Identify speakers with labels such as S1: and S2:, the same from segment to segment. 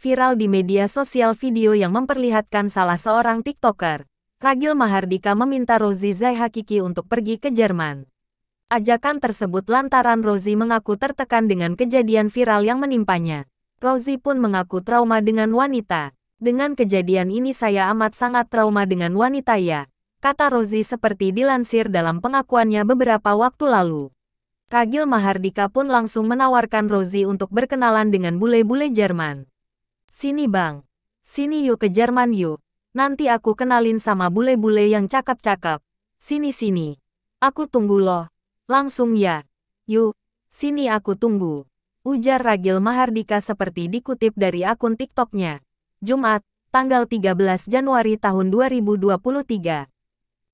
S1: viral di media sosial video yang memperlihatkan salah seorang TikToker, Ragil Mahardika meminta Rozi Zaihakiki untuk pergi ke Jerman. Ajakan tersebut lantaran Rozi mengaku tertekan dengan kejadian viral yang menimpanya. Rozi pun mengaku trauma dengan wanita. Dengan kejadian ini saya amat sangat trauma dengan wanita ya, kata Rozi seperti dilansir dalam pengakuannya beberapa waktu lalu. Ragil Mahardika pun langsung menawarkan Rozi untuk berkenalan dengan bule-bule Jerman. Sini bang. Sini yuk ke Jerman yuk. Nanti aku kenalin sama bule-bule yang cakep-cakep. Sini-sini. Aku tunggu loh. Langsung ya. Yuk. Sini aku tunggu. Ujar Ragil Mahardika seperti dikutip dari akun TikToknya. Jumat, tanggal 13 Januari tahun 2023.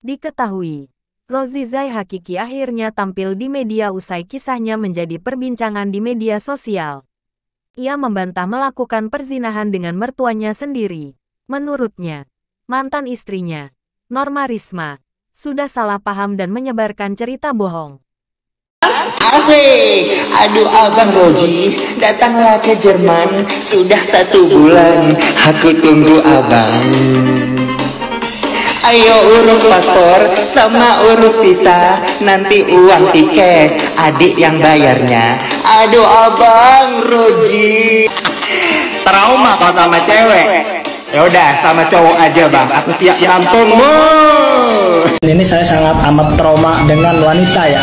S1: Diketahui, Rozizai Hakiki akhirnya tampil di media usai kisahnya menjadi perbincangan di media sosial ia membantah melakukan perzinahan dengan mertuanya sendiri. Menurutnya, mantan istrinya, Norma Risma, sudah salah paham dan menyebarkan cerita bohong. Asik, aduh abang Roji, datanglah ke Jerman, sudah satu bulan, aku tunggu abang. Ayo urus paspor sama urus visa Nanti uang tiket Adik yang bayarnya Aduh abang Roji Trauma kalau sama cewek Ya udah sama cowok aja bang Aku siap nampungmu Ini saya sangat amat trauma dengan wanita ya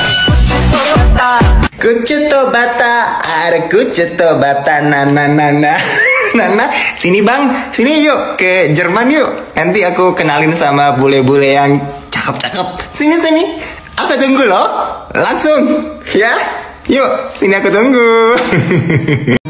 S1: Kucuto bata, ar kucuto bata, na Nana, sini bang, sini yuk ke Jerman yuk. Nanti aku kenalin sama bule-bule yang cakep-cakep. Sini sini, aku tunggu loh. Langsung, ya. Yuk, sini aku tunggu.